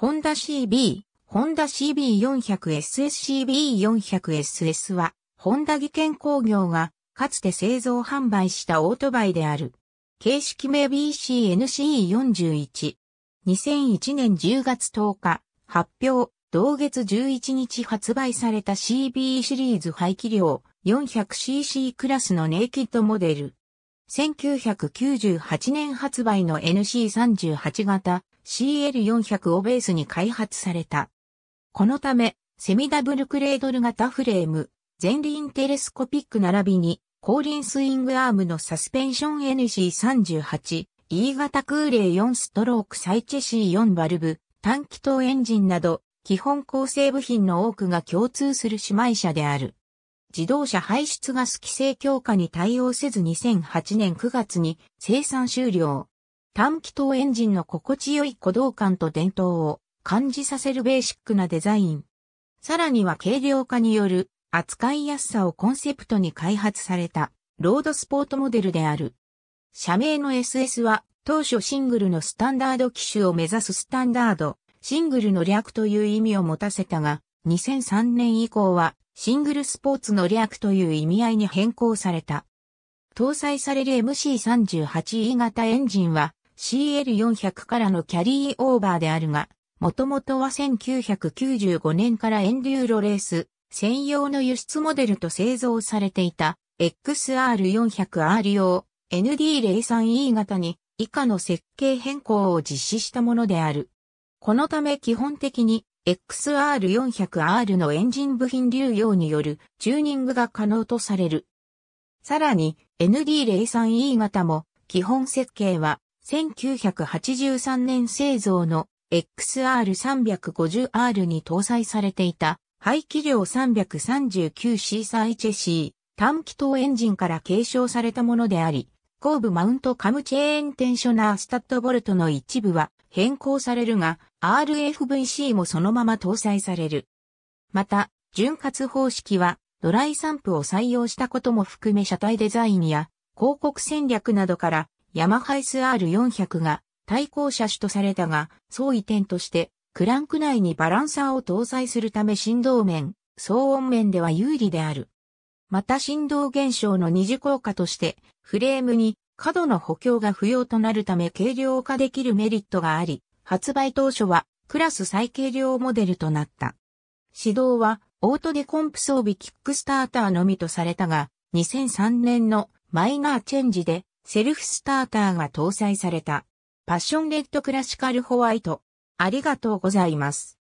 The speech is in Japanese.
ホンダ CB、ホンダ CB400SSCB400SS は、ホンダ技研工業が、かつて製造販売したオートバイである。形式名 BCNCE41。2001年10月10日、発表、同月11日発売された CB シリーズ排気量 400cc クラスのネイキッドモデル。1998年発売の NC38 型 CL400 をベースに開発された。このため、セミダブルクレードル型フレーム、前輪テレスコピック並びに、後輪スイングアームのサスペンション NC38、E 型空冷4ストロークサイチェ C4 バルブ、短気筒エンジンなど、基本構成部品の多くが共通する姉妹車である。自動車排出ガス規制強化に対応せず2008年9月に生産終了。短気筒エンジンの心地よい鼓動感と伝統を感じさせるベーシックなデザイン。さらには軽量化による扱いやすさをコンセプトに開発されたロードスポートモデルである。社名の SS は当初シングルのスタンダード機種を目指すスタンダード、シングルの略という意味を持たせたが、2003年以降はシングルスポーツの略という意味合いに変更された。搭載される MC38E 型エンジンは CL400 からのキャリーオーバーであるが、もともとは1995年からエンデューロレース専用の輸出モデルと製造されていた XR400R 用 ND03E 型に以下の設計変更を実施したものである。このため基本的に XR400R のエンジン部品流用によるチューニングが可能とされる。さらに ND03E 型も基本設計は1983年製造の XR350R に搭載されていた排気量 339C サイチェシー短気筒エンジンから継承されたものであり、後部マウントカムチェーンテンショナースタッドボルトの一部は変更されるが、RFVC もそのまま搭載される。また、潤滑方式はドライ散布を採用したことも含め車体デザインや広告戦略などからヤマハ SR400 が対向車種とされたが、相違点として、クランク内にバランサーを搭載するため振動面、騒音面では有利である。また振動現象の二次効果として、フレームに過度の補強が不要となるため軽量化できるメリットがあり、発売当初はクラス最軽量モデルとなった。指導はオートデコンプ装備キックスターターのみとされたが、2003年のマイナーチェンジでセルフスターターが搭載された。パッションレッドクラシカルホワイト。ありがとうございます。